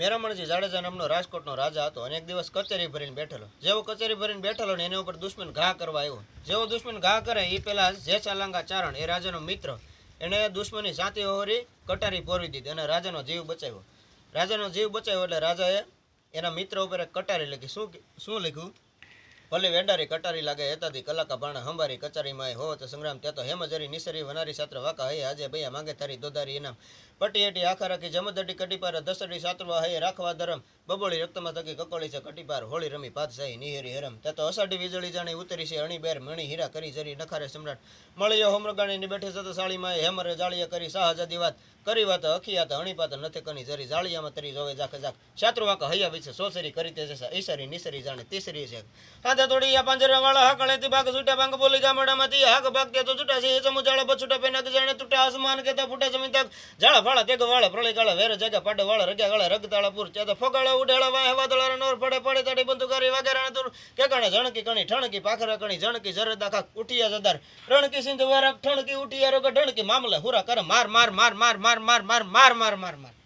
મેરામણજી જાડેજા નામનો રાજકોટનો રાજા હતો અને એક દિવસ કચેરી ભરીને બેઠેલો જેવો કચેરી ભરીને બેઠેલો ને એની ઉપર દુશ્મન ઘા કરવા આવ્યો જેવો દુશ્મન ઘા કરે એ પહેલા જેછાલાંગા ચારણ એ રાજાનો મિત્ર એણે દુશ્મનની સાથી હોરી કટારી પોરવી દીધી અને રાજાનો જીવ બચાવ્યો રાજાનો જીવ બચાવ્યો એટલે રાજાએ એના મિત્ર ઉપર કટારી લખી શું શું લખ્યું ભલે વેંડારી કટારી લાગે હેતાથી કલાકા ભાણા હંબારી કચારીમાં હો તો સંગ્રામ તે તો હેમજરી નિસરી વનારી સાત્ર વાકા હૈ આજે ભૈયા માંગે તારી દોધારી ઇનામ પટી હેટી આખા રાખી જમદડી કટીપાર દસડી સાતરવા હૈ રાખવા ધરમ બબોળી રક્તમાં થકી કકોળી છે કટીપાર હોળી રમી પાદશાહી નિહેરી હરમ તે તો અષાઢી વીજળી જાણે ઉતરી છે અણીબેર મણી હીરા કરી જરી નખારે સમ્રાટ મળ્યો હોમરગાણીની બેઠે જતો સાળીમાં હેમરે જાળીએ કરી શાહજાદી વાત કરી વાત અખિયાત અણીપાત નથી કરી જરી જાળિયામાં તરી જોવે જાખ જાખ શાત્રુવાક હૈયા વિશે સોસરી કરી તે છે ઈસરી નિસરી જાણે તીસરી છે હાથે તોડી આ પાંજરા વાળા હક અળેતી ભાગ છૂટા ભાંગ બોલી ગામડામાંથી હક ભાગ તે તો છૂટા છે એ સમૂહ જાળા બછૂટા પેના કે જાણે તૂટા આસમાન કેતા ફૂટા જમીન તક જાળા ફાળા તેગ વાળા પ્રળય ગાળા વેર જગા પાડે વાળા રગ્યા ગાળા રગતાળા પૂર ચા તો ફોગાળા ઉડાળા વાહે વાદળા નોર પડે પડે તાડી કરી વગેરે દૂર કે કણે જણકી કણી ઠણકી પાખરા કણી જણકી જરદા ખાક ઉઠિયા જદાર રણકી સિંધ વરક ઠણકી ઉઠિયા રોગ ઢણકી મામલે હુરા કર માર માર માર માર માર માર માર માર માર માર માર